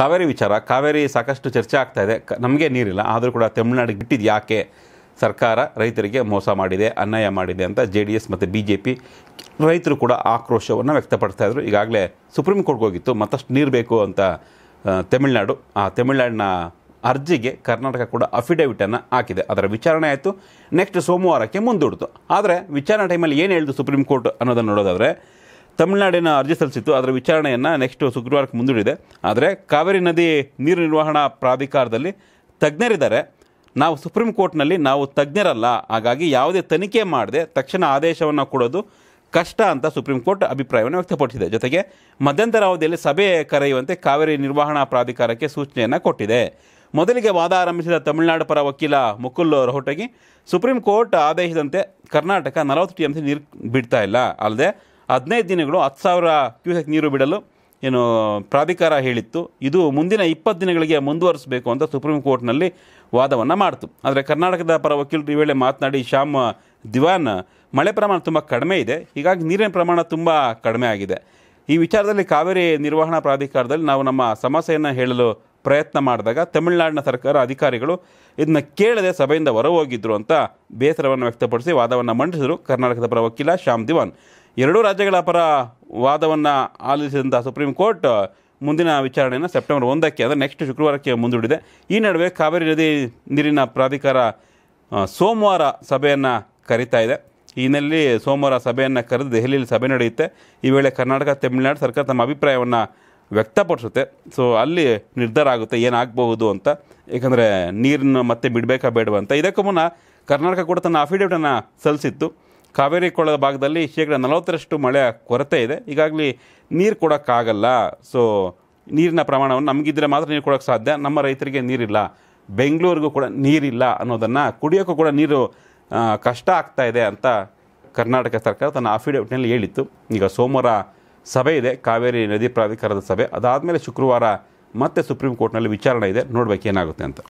ಕಾವೇರಿ ವಿಚಾರ ಕಾವೇರಿ ಸಾಕಷ್ಟು ಚರ್ಚೆ ಆಗ್ತಾ ಇದೆ ನಮಗೆ ನೀರಿಲ್ಲ ಆದರೂ ಕೂಡ ತಮಿಳ್ನಾಡಿಗೆ ಬಿಟ್ಟಿದ್ದು ಯಾಕೆ ಸರ್ಕಾರ ರೈತರಿಗೆ ಮೋಸ ಮಾಡಿದೆ ಅನ್ಯಾಯ ಮಾಡಿದೆ ಅಂತ ಜೆ ಡಿ ಎಸ್ ಮತ್ತು ಬಿ ಜೆ ಪಿ ರೈತರು ಕೂಡ ಆಕ್ರೋಶವನ್ನು ವ್ಯಕ್ತಪಡಿಸ್ತಾಯಿದ್ರು ಈಗಾಗಲೇ ಸುಪ್ರೀಂ ಕೋರ್ಟ್ಗೆ ಹೋಗಿತ್ತು ಮತ್ತಷ್ಟು ನೀರು ಬೇಕು ಅಂತ ತಮಿಳ್ನಾಡು ಆ ತಮಿಳ್ನಾಡಿನ ಅರ್ಜಿಗೆ ಕರ್ನಾಟಕ ಕೂಡ ಅಫಿಡೇವಿಟನ್ನು ಹಾಕಿದೆ ಅದರ ವಿಚಾರಣೆ ಆಯಿತು ನೆಕ್ಸ್ಟ್ ಸೋಮವಾರಕ್ಕೆ ಮುಂದೂಡಿತು ಆದರೆ ವಿಚಾರಣೆ ಟೈಮಲ್ಲಿ ಏನು ಹೇಳಿದ್ರು ಸುಪ್ರೀಂ ಕೋರ್ಟ್ ಅನ್ನೋದನ್ನು ನೋಡೋದಾದರೆ ತಮಿಳುನಾಡಿನ ಅರ್ಜಿ ಸಲ್ಲಿಸಿತ್ತು ಅದರ ವಿಚಾರಣೆಯನ್ನು ನೆಕ್ಸ್ಟ್ ಶುಕ್ರವಾರಕ್ಕೆ ಮುಂದೂಡಿದೆ ಆದರೆ ಕಾವೇರಿ ನದಿ ನೀರು ನಿರ್ವಹಣಾ ಪ್ರಾಧಿಕಾರದಲ್ಲಿ ತಜ್ಞರಿದ್ದಾರೆ ನಾವು ಸುಪ್ರೀಂ ಕೋರ್ಟ್ನಲ್ಲಿ ನಾವು ತಜ್ಞರಲ್ಲ ಹಾಗಾಗಿ ಯಾವುದೇ ತನಿಖೆ ಮಾಡದೆ ತಕ್ಷಣ ಆದೇಶವನ್ನು ಕೊಡೋದು ಕಷ್ಟ ಅಂತ ಸುಪ್ರೀಂ ಕೋರ್ಟ್ ಅಭಿಪ್ರಾಯವನ್ನು ವ್ಯಕ್ತಪಡಿಸಿದೆ ಜೊತೆಗೆ ಮಧ್ಯಂತರ ಅವಧಿಯಲ್ಲಿ ಸಭೆ ಕರೆಯುವಂತೆ ಕಾವೇರಿ ನಿರ್ವಹಣಾ ಪ್ರಾಧಿಕಾರಕ್ಕೆ ಸೂಚನೆಯನ್ನು ಕೊಟ್ಟಿದೆ ಮೊದಲಿಗೆ ವಾದ ಆರಂಭಿಸಿದ ತಮಿಳುನಾಡು ಪರ ವಕೀಲ ಮುಕುಲ್ ರೋಹಟಗಿ ಸುಪ್ರೀಂ ಕೋರ್ಟ್ ಆದೇಶದಂತೆ ಕರ್ನಾಟಕ ನಲವತ್ತು ಟಿ ಎಂ ಸಿ ನೀರು ಬಿಡ್ತಾ ಇಲ್ಲ ಅಲ್ಲದೆ ಹದಿನೈದು ದಿನಗಳು ಹತ್ತು ಸಾವಿರ ಕ್ಯೂಸೆಕ್ ನೀರು ಬಿಡಲು ಏನು ಪ್ರಾಧಿಕಾರ ಹೇಳಿತ್ತು ಇದು ಮುಂದಿನ ಇಪ್ಪತ್ತು ದಿನಗಳಿಗೆ ಮುಂದುವರಿಸಬೇಕು ಅಂತ ಸುಪ್ರೀಂ ಕೋರ್ಟ್ನಲ್ಲಿ ವಾದವನ್ನು ಮಾಡಿತು ಆದರೆ ಕರ್ನಾಟಕದ ಪರ ವಕೀಲರು ಈ ವೇಳೆ ಮಾತನಾಡಿ ಶ್ಯಾಮ್ ದಿವಾನ್ ಮಳೆ ಪ್ರಮಾಣ ತುಂಬ ಕಡಿಮೆ ಇದೆ ಹೀಗಾಗಿ ನೀರಿನ ಪ್ರಮಾಣ ತುಂಬ ಕಡಿಮೆ ಆಗಿದೆ ಈ ವಿಚಾರದಲ್ಲಿ ಕಾವೇರಿ ನಿರ್ವಹಣಾ ಪ್ರಾಧಿಕಾರದಲ್ಲಿ ನಾವು ನಮ್ಮ ಸಮಸ್ಯೆಯನ್ನು ಹೇಳಲು ಪ್ರಯತ್ನ ಮಾಡಿದಾಗ ತಮಿಳುನಾಡಿನ ಸರ್ಕಾರ ಅಧಿಕಾರಿಗಳು ಇದನ್ನ ಕೇಳದೆ ಸಭೆಯಿಂದ ಹೋಗಿದ್ರು ಅಂತ ಬೇಸರವನ್ನು ವ್ಯಕ್ತಪಡಿಸಿ ವಾದವನ್ನು ಮಂಡಿಸಿದರು ಕರ್ನಾಟಕದ ಪರ ವಕೀಲ ಶ್ಯಾಮ್ ದಿವಾನ್ ಎರಡೂ ರಾಜ್ಯಗಳ ಪರ ವಾದವನ್ನು ಆಲಿಸಿದಂಥ ಸುಪ್ರೀಂ ಕೋರ್ಟ್ ಮುಂದಿನ ವಿಚಾರಣೆಯನ್ನು ಸೆಪ್ಟೆಂಬರ್ ಒಂದಕ್ಕೆ ಅಂದರೆ ನೆಕ್ಸ್ಟ್ ಶುಕ್ರವಾರಕ್ಕೆ ಮುಂದೂಡಿದೆ ಈ ನಡುವೆ ಕಾವೇರಿ ನದಿ ನೀರಿನ ಪ್ರಾಧಿಕಾರ ಸೋಮವಾರ ಸಭೆಯನ್ನು ಕರೀತಾ ಇದೆ ಈ ಹಿನ್ನೆಲೆಯಲ್ಲಿ ಸೋಮವಾರ ಸಭೆಯನ್ನು ಕರೆದು ದೆಹಲಿಯಲ್ಲಿ ಸಭೆ ನಡೆಯುತ್ತೆ ಈ ವೇಳೆ ಕರ್ನಾಟಕ ತಮಿಳುನಾಡು ಸರ್ಕಾರ ತಮ್ಮ ಅಭಿಪ್ರಾಯವನ್ನು ವ್ಯಕ್ತಪಡಿಸುತ್ತೆ ಸೊ ಅಲ್ಲಿ ನಿರ್ಧಾರ ಆಗುತ್ತೆ ಏನಾಗಬಹುದು ಅಂತ ಏಕೆಂದರೆ ನೀರನ್ನು ಮತ್ತೆ ಬಿಡಬೇಕಾ ಬೇಡವಾ ಅಂತ ಇದಕ್ಕೂ ಮುನ್ನ ಕರ್ನಾಟಕ ಕೂಡ ತನ್ನ ಅಫಿಡೇವಿಟನ್ನು ಸಲ್ಲಿಸಿತ್ತು ಕಾವೇರಿ ಕೊಳದ ಭಾಗದಲ್ಲಿ ಶೇಕಡ ನಲವತ್ತರಷ್ಟು ಮಳೆಯ ಕೊರತೆ ಇದೆ ಈಗಾಗಲೇ ನೀರು ಕೊಡೋಕ್ಕಾಗಲ್ಲ ಸೊ ನೀರಿನ ಪ್ರಮಾಣವನ್ನು ನಮಗಿದ್ರೆ ಮಾತ್ರ ನೀರು ಕೊಡೋಕ್ಕೆ ಸಾಧ್ಯ ನಮ್ಮ ರೈತರಿಗೆ ನೀರಿಲ್ಲ ಬೆಂಗಳೂರಿಗೂ ಕೂಡ ನೀರಿಲ್ಲ ಅನ್ನೋದನ್ನು ಕುಡಿಯೋಕ್ಕೂ ಕೂಡ ನೀರು ಕಷ್ಟ ಆಗ್ತಾ ಇದೆ ಅಂತ ಕರ್ನಾಟಕ ಸರ್ಕಾರ ತನ್ನ ಅಫಿಡವಿಟ್ನಲ್ಲಿ ಹೇಳಿತ್ತು ಈಗ ಸೋಮವಾರ ಸಭೆ ಇದೆ ಕಾವೇರಿ ನದಿ ಪ್ರಾಧಿಕಾರದ ಸಭೆ ಅದಾದಮೇಲೆ ಶುಕ್ರವಾರ ಮತ್ತೆ ಸುಪ್ರೀಂ ಕೋರ್ಟ್ನಲ್ಲಿ ವಿಚಾರಣೆ ಇದೆ ನೋಡಬೇಕೇನಾಗುತ್ತೆ ಅಂತ